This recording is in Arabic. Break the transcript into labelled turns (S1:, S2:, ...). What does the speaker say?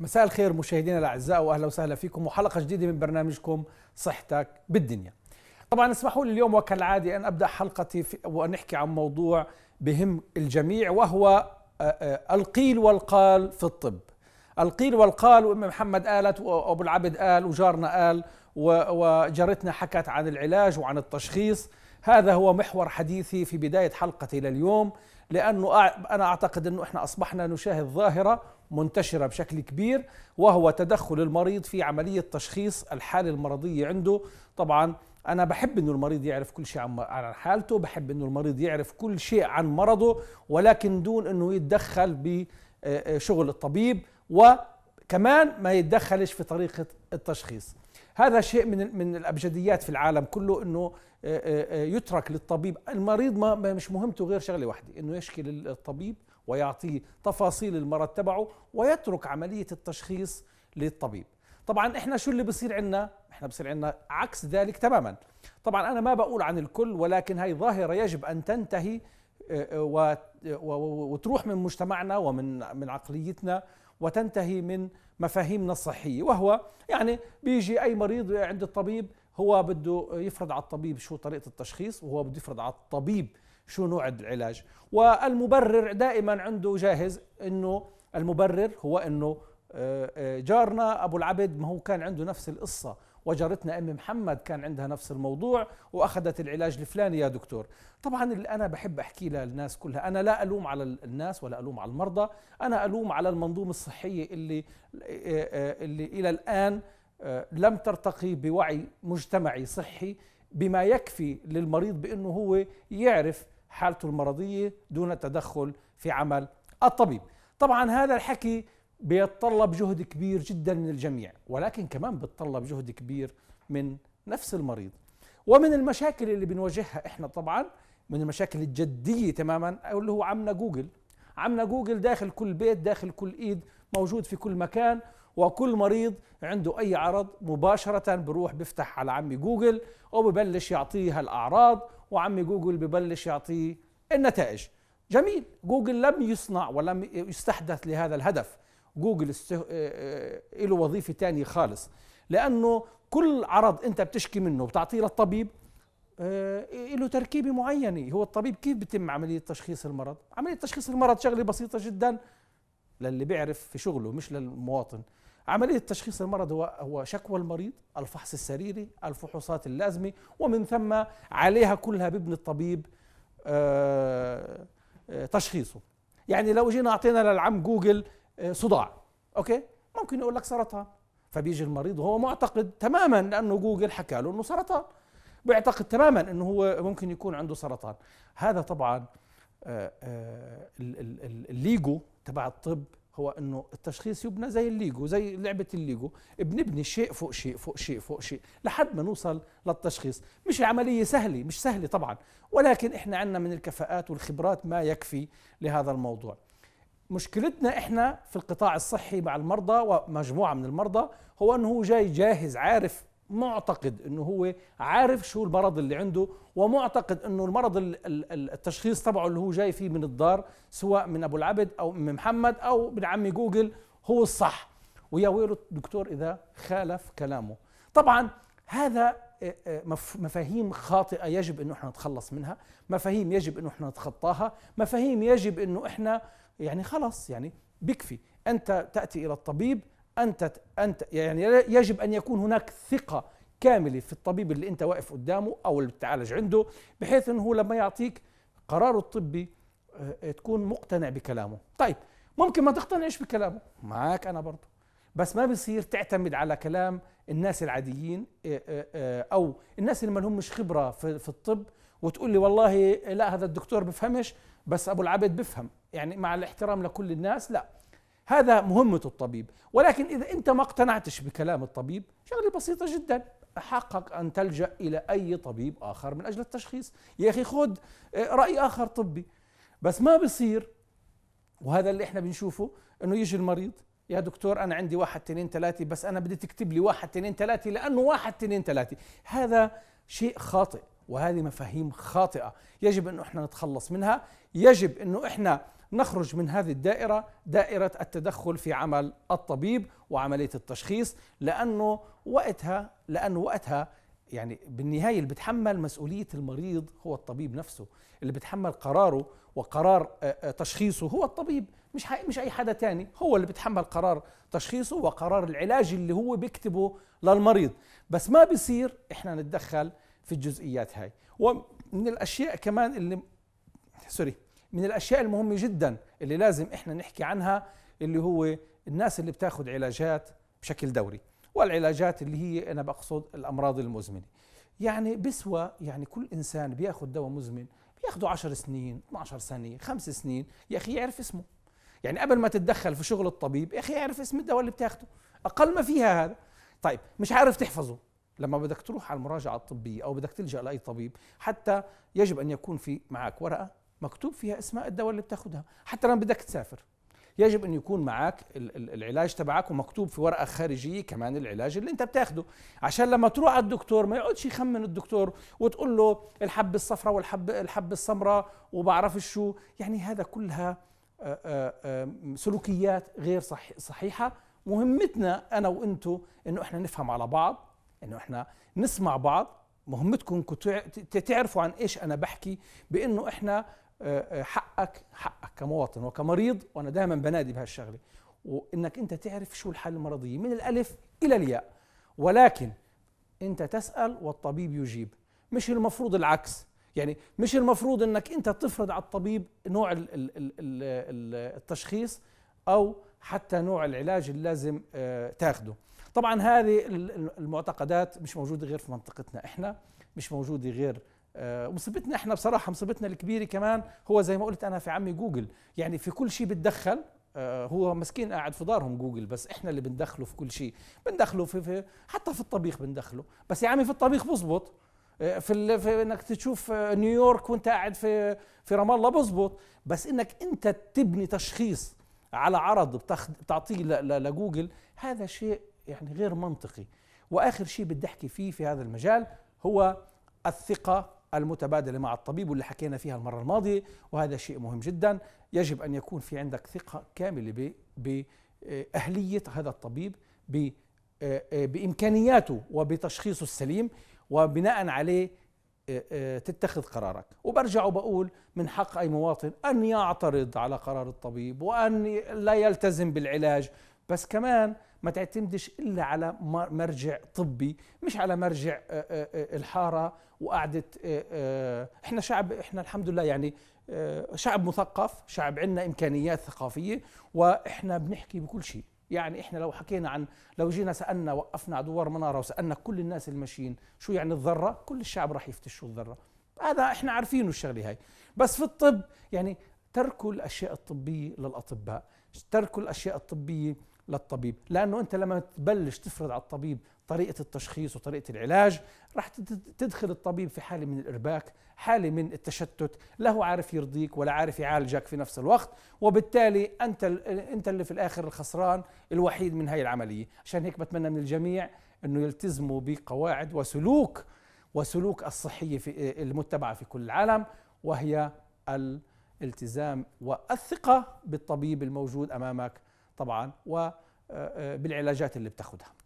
S1: مساء الخير مشاهدينا الاعزاء واهلا وسهلا فيكم وحلقه جديده من برنامجكم صحتك بالدنيا. طبعا اسمحوا لي اليوم وكالعاده ان ابدا حلقتي ونحكي عن موضوع بهم الجميع وهو آه، آه، القيل والقال في الطب. القيل والقال وام محمد قالت وابو العبد قال وجارنا قال وجارتنا حكت عن العلاج وعن التشخيص هذا هو محور حديثي في بدايه حلقتي لليوم لانه انا اعتقد انه احنا اصبحنا نشاهد ظاهره منتشرة بشكل كبير وهو تدخل المريض في عملية تشخيص الحالة المرضية عنده طبعا أنا بحب أنه المريض يعرف كل شيء عن حالته بحب أنه المريض يعرف كل شيء عن مرضه ولكن دون أنه يتدخل بشغل آه، آه، الطبيب وكمان ما يتدخلش في طريقة التشخيص هذا شيء من من الابجديات في العالم كله انه آه، يترك للطبيب المريض ما مش مهمته غير شغله واحده انه يشكي للطبيب ويعطيه تفاصيل المرض تبعه ويترك عملية التشخيص للطبيب طبعا احنا شو اللي بصير عندنا احنا بصير عندنا عكس ذلك تماما طبعا انا ما بقول عن الكل ولكن هاي ظاهرة يجب ان تنتهي آه، آه، وتروح من مجتمعنا ومن من عقليتنا وتنتهي من مفاهيمنا الصحية وهو يعني بيجي أي مريض عند الطبيب هو بده يفرض على الطبيب شو طريقة التشخيص وهو بده يفرض على الطبيب شو نوع العلاج والمبرر دائما عنده جاهز انه المبرر هو انه آه، آه، جارنا ابو العبد ما هو كان عنده نفس القصه وجارتنا ام محمد كان عندها نفس الموضوع واخذت العلاج الفلاني يا دكتور طبعا اللي انا بحب احكي للناس كلها انا لا الوم على الناس ولا الوم على المرضى انا الوم على المنظومه الصحيه اللي آه، اللي الى الان لم ترتقي بوعي مجتمعي صحي بما يكفي للمريض بانه هو يعرف حالته المرضية دون التدخل في عمل الطبيب طبعا هذا الحكي بيتطلب جهد كبير جدا من الجميع ولكن كمان بيتطلب جهد كبير من نفس المريض ومن المشاكل اللي بنواجهها احنا طبعا من المشاكل الجدية تماما اللي هو عمنا جوجل عمنا جوجل داخل كل بيت داخل كل ايد موجود في كل مكان وكل مريض عنده اي عرض مباشرة بروح بفتح على عمي جوجل وببلش يعطيه الاعراض وعمي جوجل ببلش يعطيه النتائج جميل جوجل لم يصنع ولم يستحدث لهذا الهدف جوجل استه... آه، آه، له وظيفه تانية خالص لانه كل عرض انت بتشكي منه بتعطيه للطبيب آه، له تركيبه معينه هو الطبيب كيف بتم عمليه تشخيص المرض عمليه تشخيص المرض شغله بسيطه جدا للي بيعرف في شغله مش للمواطن عملية تشخيص المرض هو هو شكوى المريض، الفحص السريري، الفحوصات اللازمة، ومن ثم عليها كلها بابن الطبيب آه، آه، تشخيصه. يعني لو جينا اعطينا للعم جوجل آه، صداع، اوكي؟ ممكن يقول لك سرطان، فبيجي المريض وهو معتقد تماما لانه جوجل حكى له انه سرطان. بيعتقد تماما انه هو ممكن يكون عنده سرطان. هذا طبعا الليجو تبع الطب هو انه التشخيص يبنى زي الليجو زي لعبه الليجو بنبني شيء فوق شيء فوق شيء فوق شيء لحد ما نوصل للتشخيص مش عمليه سهله مش سهله طبعا ولكن احنا عندنا من الكفاءات والخبرات ما يكفي لهذا الموضوع مشكلتنا احنا في القطاع الصحي مع المرضى ومجموعه من المرضى هو انه هو جاي جاهز عارف معتقد انه هو عارف شو المرض اللي عنده ومعتقد انه المرض التشخيص تبعه اللي هو جاي فيه من الدار سواء من ابو العبد او من محمد او من عمي جوجل هو الصح ويا ويله الدكتور اذا خالف كلامه طبعا هذا آه، آه، مفاهيم خاطئه يجب انه احنا نتخلص منها مفاهيم يجب انه احنا نتخطاها مفاهيم يجب انه احنا يعني خلص يعني بكفي انت تاتي الى الطبيب انت انت يعني يجب ان يكون هناك ثقه كامله في الطبيب اللي انت واقف قدامه او اللي بتعالج عنده بحيث انه لما يعطيك قراره الطبي آه، تكون مقتنع بكلامه طيب ممكن ما تقتنعش بكلامه معك انا برضه بس ما بيصير تعتمد على كلام الناس العاديين آه، آه، او الناس اللي ما لهمش خبره في الطب وتقول لي والله لا هذا الدكتور بفهمش بس ابو العبد بفهم يعني مع الاحترام لكل الناس لا هذا مهمة الطبيب ولكن إذا أنت ما اقتنعتش بكلام الطبيب شغلة بسيطة جدا حقك أن تلجأ إلى أي طبيب آخر من أجل التشخيص يا أخي خذ آه، رأي آخر طبي بس ما بصير وهذا اللي احنا بنشوفه انه يجي المريض يا دكتور انا عندي واحد اثنين ثلاثة بس انا بدي تكتب لي واحد اثنين ثلاثة لانه واحد اثنين ثلاثة هذا شيء خاطئ وهذه مفاهيم خاطئة يجب أنه إحنا نتخلص منها يجب أنه إحنا نخرج من هذه الدائرة دائرة التدخل في عمل الطبيب وعملية التشخيص لأنه وقتها لأنه وقتها يعني بالنهاية اللي بتحمل مسؤولية المريض هو الطبيب نفسه اللي بتحمل قراره وقرار آه، آه، تشخيصه هو الطبيب مش مش أي حدا تاني هو اللي بتحمل قرار تشخيصه وقرار العلاج اللي هو بيكتبه للمريض بس ما بيصير إحنا نتدخل في الجزئيات هاي ومن الاشياء كمان اللي سوري من الاشياء المهمه جدا اللي لازم احنا نحكي عنها اللي هو الناس اللي بتاخذ علاجات بشكل دوري والعلاجات اللي هي انا بقصد الامراض المزمنه يعني بسوى يعني كل انسان بياخذ دواء مزمن بياخده 10 سنين 12 سنه 5 سنين يا اخي يعرف اسمه يعني قبل ما تتدخل في شغل الطبيب يا اخي يعرف اسم الدواء اللي بتاخده اقل ما فيها هذا طيب مش عارف تحفظه لما بدك تروح على المراجعة الطبية أو بدك تلجأ لأي طبيب حتى يجب أن يكون في معك ورقة مكتوب فيها اسماء الدواء اللي بتاخدها حتى لما بدك تسافر يجب أن يكون معك العلاج تبعك ومكتوب في ورقة خارجية كمان العلاج اللي أنت بتاخده عشان لما تروح على الدكتور ما يقعدش يخمن الدكتور وتقول له الحبة الصفراء والحبة الحبة السمراء وبعرف شو يعني هذا كلها آه، آه، سلوكيات غير صحيحة مهمتنا أنا وأنتو أنه إحنا نفهم على بعض انه احنا نسمع بعض مهمتكم تعرفوا عن ايش انا بحكي بانه احنا آه، آه، حقك حقك كمواطن وكمريض وانا دائما بنادي بهالشغله وانك انت تعرف شو الحل المرضيه من الالف الى الياء ولكن انت تسال والطبيب يجيب مش المفروض العكس يعني مش المفروض انك انت تفرض على الطبيب نوع التشخيص او حتى نوع العلاج اللازم آه، تاخده طبعا هذه المعتقدات مش موجوده غير في منطقتنا احنا مش موجوده غير آه، مصيبتنا احنا بصراحه مصيبتنا الكبيره كمان هو زي ما قلت انا في عمي جوجل يعني في كل شيء بتدخل آه، هو مسكين قاعد في دارهم جوجل بس احنا اللي بندخله في كل شيء بندخله في, في حتى في الطبيخ بندخله بس يا عمي في الطبيخ بزبط آه، في, في انك تشوف نيويورك وانت قاعد في في رام الله بزبط بس انك انت تبني تشخيص على عرض بتعطيه لجوجل هذا شيء يعني غير منطقي واخر شيء بدي احكي فيه في هذا المجال هو الثقه المتبادله مع الطبيب واللي حكينا فيها المره الماضيه وهذا شيء مهم جدا يجب ان يكون في عندك ثقه كامله باهليه هذا الطبيب بامكانياته وبتشخيصه السليم وبناء عليه تتخذ قرارك وبرجع وبقول من حق أي مواطن أن يعترض على قرار الطبيب وأن لا يلتزم بالعلاج بس كمان ما تعتمدش الا على مرجع طبي مش على مرجع آه، آه، آه، الحاره وقعده احنا شعب احنا الحمد لله يعني شعب مثقف شعب عندنا امكانيات ثقافيه واحنا بنحكي بكل شيء يعني احنا لو حكينا عن لو جينا سالنا وقفنا على دوار مناره وسالنا كل الناس الماشيين شو يعني الذره كل الشعب راح يفتش شو الذره هذا احنا عارفينه الشغله هاي بس في الطب يعني تركوا الاشياء الطبيه للاطباء تركوا الاشياء الطبيه للطبيب لانه انت لما تبلش تفرض على الطبيب طريقه التشخيص وطريقه العلاج راح تدخل الطبيب في حاله من الارباك حاله من التشتت لا هو عارف يرضيك ولا عارف يعالجك في نفس الوقت وبالتالي انت انت اللي في الاخر الخسران الوحيد من هاي العمليه عشان هيك بتمنى من الجميع انه يلتزموا بقواعد وسلوك وسلوك الصحيه في المتبعه في كل العالم وهي ال الالتزام والثقة بالطبيب الموجود أمامك طبعا وبالعلاجات آه، آه، اللي بتاخدها